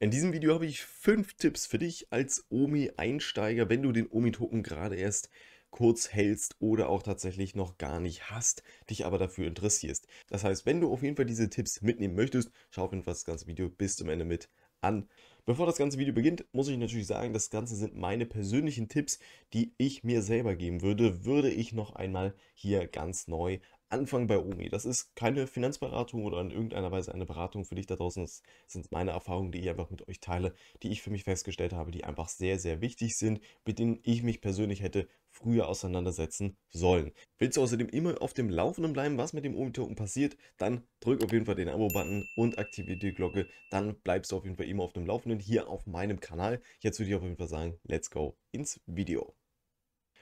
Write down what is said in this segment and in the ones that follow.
In diesem Video habe ich fünf Tipps für dich als OMI-Einsteiger, wenn du den OMI-Token gerade erst kurz hältst oder auch tatsächlich noch gar nicht hast, dich aber dafür interessierst. Das heißt, wenn du auf jeden Fall diese Tipps mitnehmen möchtest, schau auf jeden Fall das ganze Video bis zum Ende mit an. Bevor das ganze Video beginnt, muss ich natürlich sagen, das Ganze sind meine persönlichen Tipps, die ich mir selber geben würde, würde ich noch einmal hier ganz neu anfangen bei Omi. Das ist keine Finanzberatung oder in irgendeiner Weise eine Beratung für dich da draußen. Das sind meine Erfahrungen, die ich einfach mit euch teile, die ich für mich festgestellt habe, die einfach sehr, sehr wichtig sind, mit denen ich mich persönlich hätte früher auseinandersetzen sollen. Willst du außerdem immer auf dem Laufenden bleiben, was mit dem Omi-Token passiert, dann drück auf jeden Fall den Abo-Button und aktiviere die Glocke. Dann bleibst du auf jeden Fall immer auf dem Laufenden. Content hier auf meinem Kanal. Jetzt würde ich auf jeden Fall sagen, let's go ins Video.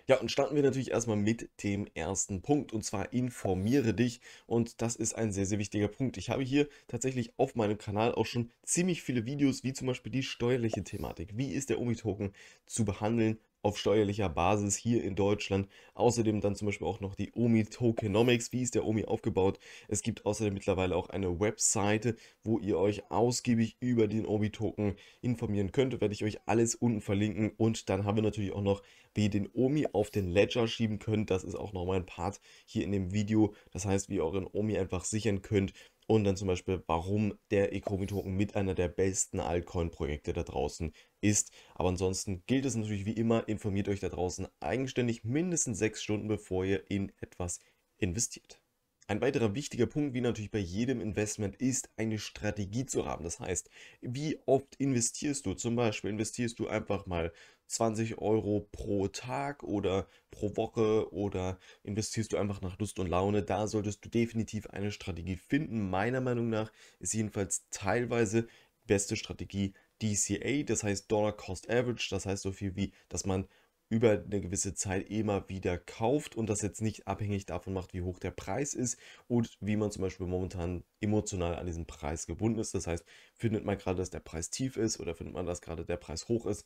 Ja, und starten wir natürlich erstmal mit dem ersten Punkt und zwar informiere dich. Und das ist ein sehr, sehr wichtiger Punkt. Ich habe hier tatsächlich auf meinem Kanal auch schon ziemlich viele Videos, wie zum Beispiel die steuerliche Thematik. Wie ist der Omi-Token zu behandeln? auf steuerlicher Basis hier in Deutschland. Außerdem dann zum Beispiel auch noch die OMI Tokenomics. Wie ist der OMI aufgebaut? Es gibt außerdem mittlerweile auch eine Webseite, wo ihr euch ausgiebig über den OMI Token informieren könnt. Werde ich euch alles unten verlinken. Und dann haben wir natürlich auch noch, wie ihr den OMI auf den Ledger schieben könnt. Das ist auch nochmal ein Part hier in dem Video. Das heißt, wie ihr euren OMI einfach sichern könnt und dann zum Beispiel, warum der Ecomi-Token mit einer der besten Altcoin-Projekte da draußen ist. Aber ansonsten gilt es natürlich wie immer, informiert euch da draußen eigenständig mindestens sechs Stunden, bevor ihr in etwas investiert. Ein weiterer wichtiger Punkt, wie natürlich bei jedem Investment, ist eine Strategie zu haben. Das heißt, wie oft investierst du? Zum Beispiel investierst du einfach mal 20 Euro pro Tag oder pro Woche oder investierst du einfach nach Lust und Laune? Da solltest du definitiv eine Strategie finden. Meiner Meinung nach ist jedenfalls teilweise die beste Strategie DCA, das heißt Dollar Cost Average, das heißt so viel wie, dass man über eine gewisse Zeit immer wieder kauft und das jetzt nicht abhängig davon macht, wie hoch der Preis ist und wie man zum Beispiel momentan emotional an diesen Preis gebunden ist. Das heißt, findet man gerade, dass der Preis tief ist oder findet man, dass gerade der Preis hoch ist.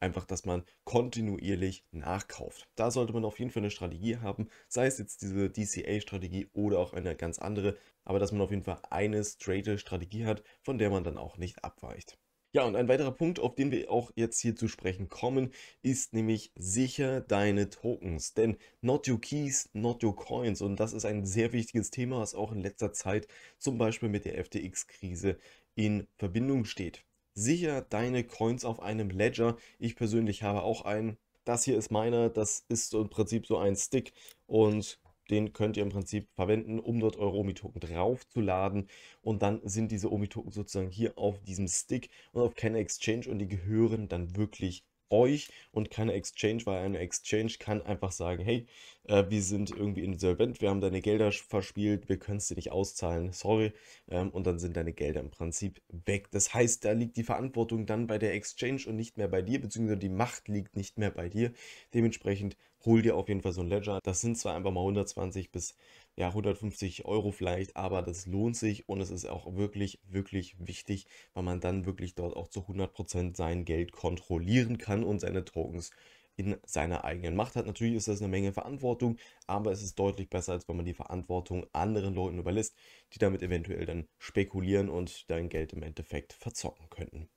Einfach, dass man kontinuierlich nachkauft. Da sollte man auf jeden Fall eine Strategie haben, sei es jetzt diese DCA-Strategie oder auch eine ganz andere, aber dass man auf jeden Fall eine straighte Strategie hat, von der man dann auch nicht abweicht. Ja, und ein weiterer Punkt, auf den wir auch jetzt hier zu sprechen kommen, ist nämlich sicher deine Tokens. Denn not your keys, not your coins. Und das ist ein sehr wichtiges Thema, was auch in letzter Zeit zum Beispiel mit der FTX-Krise in Verbindung steht. Sicher deine Coins auf einem Ledger. Ich persönlich habe auch einen. Das hier ist meiner, das ist im Prinzip so ein Stick und den könnt ihr im Prinzip verwenden, um dort eure Omi-Token draufzuladen. Und dann sind diese Omi-Token sozusagen hier auf diesem Stick und auf keiner Exchange und die gehören dann wirklich euch und keine Exchange, weil eine Exchange kann einfach sagen, hey, äh, wir sind irgendwie insolvent, wir haben deine Gelder verspielt, wir können es dir nicht auszahlen, sorry. Ähm, und dann sind deine Gelder im Prinzip weg. Das heißt, da liegt die Verantwortung dann bei der Exchange und nicht mehr bei dir, beziehungsweise die Macht liegt nicht mehr bei dir. Dementsprechend hol dir auf jeden Fall so ein Ledger. Das sind zwar einfach mal 120 bis ja, 150 Euro vielleicht, aber das lohnt sich und es ist auch wirklich, wirklich wichtig, weil man dann wirklich dort auch zu 100% sein Geld kontrollieren kann und seine Tokens in seiner eigenen Macht hat. Natürlich ist das eine Menge Verantwortung, aber es ist deutlich besser, als wenn man die Verantwortung anderen Leuten überlässt, die damit eventuell dann spekulieren und dein Geld im Endeffekt verzocken könnten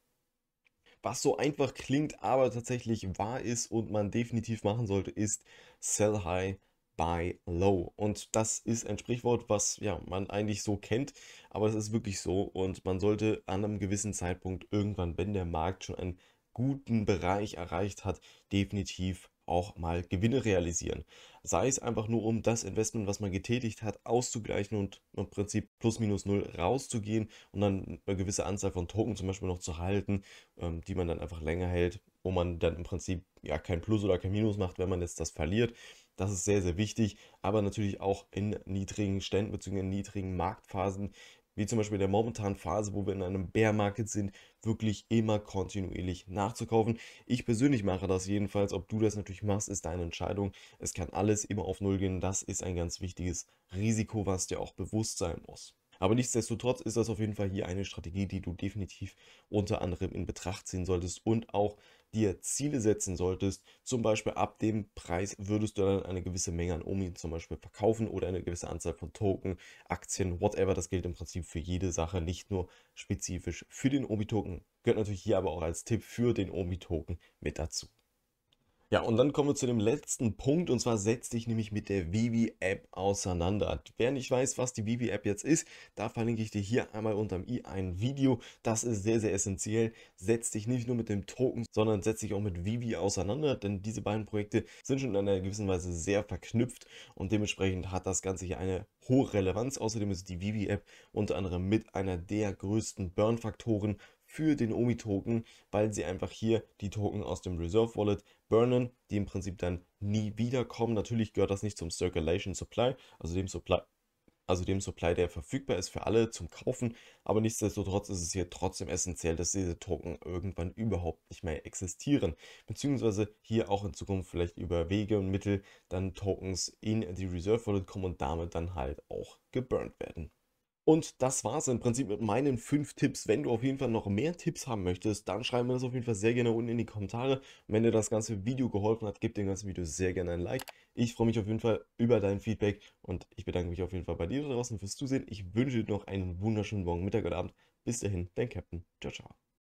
was so einfach klingt, aber tatsächlich wahr ist und man definitiv machen sollte, ist Sell High buy low. Und das ist ein Sprichwort, was ja, man eigentlich so kennt, aber es ist wirklich so. Und man sollte an einem gewissen Zeitpunkt irgendwann, wenn der Markt schon einen guten Bereich erreicht hat, definitiv auch mal Gewinne realisieren. Sei es einfach nur, um das Investment, was man getätigt hat, auszugleichen und im Prinzip plus minus null rauszugehen und dann eine gewisse Anzahl von Token zum Beispiel noch zu halten, ähm, die man dann einfach länger hält, wo man dann im Prinzip ja kein Plus oder kein Minus macht, wenn man jetzt das verliert. Das ist sehr, sehr wichtig, aber natürlich auch in niedrigen Ständen bzw. in niedrigen Marktphasen, wie zum Beispiel in der momentanen Phase, wo wir in einem Bear Market sind, wirklich immer kontinuierlich nachzukaufen. Ich persönlich mache das jedenfalls. Ob du das natürlich machst, ist deine Entscheidung. Es kann alles immer auf Null gehen. Das ist ein ganz wichtiges Risiko, was dir auch bewusst sein muss. Aber nichtsdestotrotz ist das auf jeden Fall hier eine Strategie, die du definitiv unter anderem in Betracht ziehen solltest und auch dir Ziele setzen solltest. Zum Beispiel ab dem Preis würdest du dann eine gewisse Menge an Omi zum Beispiel verkaufen oder eine gewisse Anzahl von Token, Aktien, whatever. Das gilt im Prinzip für jede Sache, nicht nur spezifisch für den Omi-Token. Gehört natürlich hier aber auch als Tipp für den Omi-Token mit dazu. Ja, und dann kommen wir zu dem letzten Punkt und zwar setzt dich nämlich mit der Vivi App auseinander. Wer nicht weiß, was die Vivi App jetzt ist, da verlinke ich dir hier einmal unterm i ein Video. Das ist sehr, sehr essentiell. Setz dich nicht nur mit dem Token, sondern setz dich auch mit Vivi auseinander, denn diese beiden Projekte sind schon in einer gewissen Weise sehr verknüpft und dementsprechend hat das Ganze hier eine hohe Relevanz. Außerdem ist die Vivi App unter anderem mit einer der größten Burn-Faktoren für den OMI-Token, weil sie einfach hier die Token aus dem Reserve Wallet burnen, die im Prinzip dann nie wiederkommen. Natürlich gehört das nicht zum Circulation Supply, also dem Supply, also dem Supply, der verfügbar ist für alle zum Kaufen. Aber nichtsdestotrotz ist es hier trotzdem essentiell, dass diese Token irgendwann überhaupt nicht mehr existieren. Beziehungsweise hier auch in Zukunft vielleicht über Wege und Mittel dann Tokens in die Reserve Wallet kommen und damit dann halt auch geburnt werden. Und das war es im Prinzip mit meinen fünf Tipps. Wenn du auf jeden Fall noch mehr Tipps haben möchtest, dann schreib mir das auf jeden Fall sehr gerne unten in die Kommentare. Und wenn dir das ganze Video geholfen hat, gib dem ganzen Video sehr gerne ein Like. Ich freue mich auf jeden Fall über dein Feedback und ich bedanke mich auf jeden Fall bei dir da draußen fürs Zusehen. Ich wünsche dir noch einen wunderschönen Morgen, Mittag oder Abend. Bis dahin, dein Captain. Ciao, ciao.